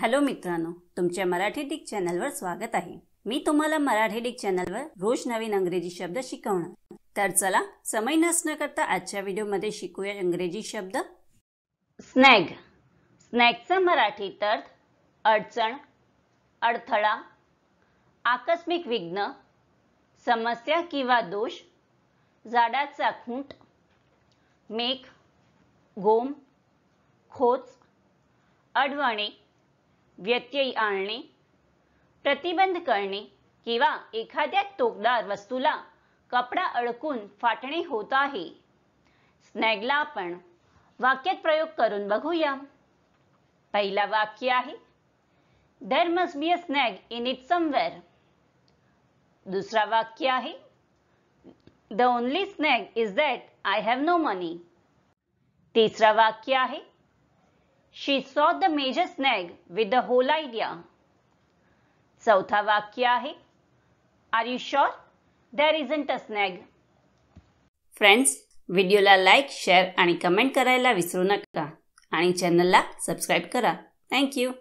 hello मित्रांनो तुमच्या Marathi Dick चॅनलवर स्वागत आहे मी तुम्हाला मराठी डिक चॅनलवर रोज नवीन अंग्रेजी शब्द शिकवणार तर चला समय नसणं करता आजच्या व्हिडिओमध्ये शिकूया इंग्रजी शब्द स्नॅग स्नॅगचा मराठी अर्थ अडचण अडथळा आकस्मिक विघ्न समस्या किंवा दोष झाडाचा खूंट मेघ गोम खोच अडवणे व्यत्यय आणणे प्रतिबंध करणे किंवा एखाद्या तोकदार वस्तूला कपडा अडकून फाटणे होत आहे स्नॅगला आपण वाक्यात प्रयोग करून बघूया पहिला वाक्य आहे there must be a snag in it somewhere दुसरा वाक्य आहे the only snag is that I have no money तिसरा वाक्य आहे she saw the major snag with the whole idea चौथा वाक्य आहे are you sure is isn't a snag friends व्हिडिओला लाईक शेअर आणि कमेंट करायला विसरू नका आणि चॅनलला सबस्क्राईब करा थँक्यू